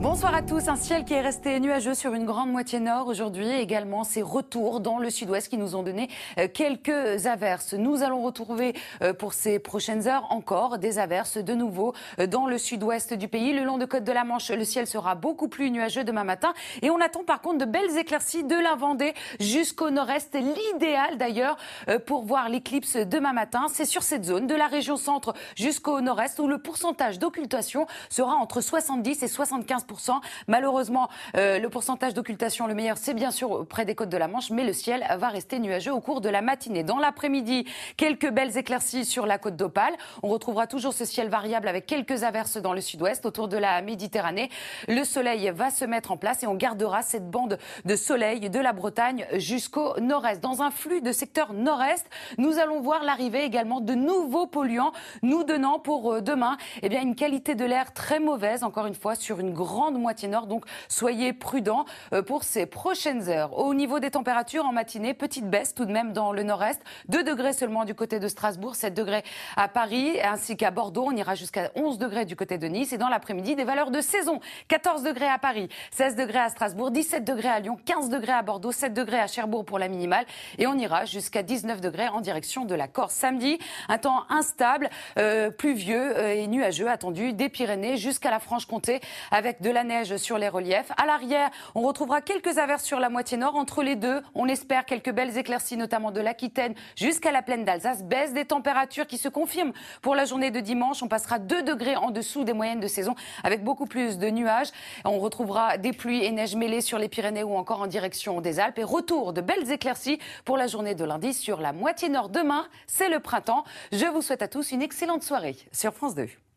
Bonsoir à tous. Un ciel qui est resté nuageux sur une grande moitié nord aujourd'hui. Également, ces retours dans le sud-ouest qui nous ont donné euh, quelques averses. Nous allons retrouver euh, pour ces prochaines heures encore des averses de nouveau euh, dans le sud-ouest du pays. Le long de Côte de la Manche, le ciel sera beaucoup plus nuageux demain matin. Et on attend par contre de belles éclaircies de la Vendée jusqu'au nord-est. L'idéal d'ailleurs pour voir l'éclipse demain matin. C'est sur cette zone de la région centre jusqu'au nord-est où le pourcentage d'occultation sera entre 70 et 75 Malheureusement, euh, le pourcentage d'occultation le meilleur, c'est bien sûr près des côtes de la Manche, mais le ciel va rester nuageux au cours de la matinée. Dans l'après-midi, quelques belles éclaircies sur la côte d'Opale. On retrouvera toujours ce ciel variable avec quelques averses dans le sud-ouest autour de la Méditerranée. Le soleil va se mettre en place et on gardera cette bande de soleil de la Bretagne jusqu'au nord-est. Dans un flux de secteur nord-est, nous allons voir l'arrivée également de nouveaux polluants, nous donnant pour euh, demain eh bien, une qualité de l'air très mauvaise, encore une fois, sur une grande grande moitié nord. Donc soyez prudents euh, pour ces prochaines heures. Au niveau des températures en matinée, petite baisse tout de même dans le nord-est. 2 degrés seulement du côté de Strasbourg, 7 degrés à Paris ainsi qu'à Bordeaux. On ira jusqu'à 11 degrés du côté de Nice. Et dans l'après-midi, des valeurs de saison. 14 degrés à Paris, 16 degrés à Strasbourg, 17 degrés à Lyon, 15 degrés à Bordeaux, 7 degrés à Cherbourg pour la minimale. Et on ira jusqu'à 19 degrés en direction de la Corse. Samedi, un temps instable, euh, pluvieux euh, et nuageux attendu des Pyrénées jusqu'à la Franche-Comté avec de de la neige sur les reliefs. À l'arrière, on retrouvera quelques averses sur la moitié nord. Entre les deux, on espère quelques belles éclaircies, notamment de l'Aquitaine jusqu'à la plaine d'Alsace. Baisse des températures qui se confirment pour la journée de dimanche. On passera 2 degrés en dessous des moyennes de saison avec beaucoup plus de nuages. On retrouvera des pluies et neiges mêlées sur les Pyrénées ou encore en direction des Alpes. Et retour de belles éclaircies pour la journée de lundi sur la moitié nord. Demain, c'est le printemps. Je vous souhaite à tous une excellente soirée sur France 2.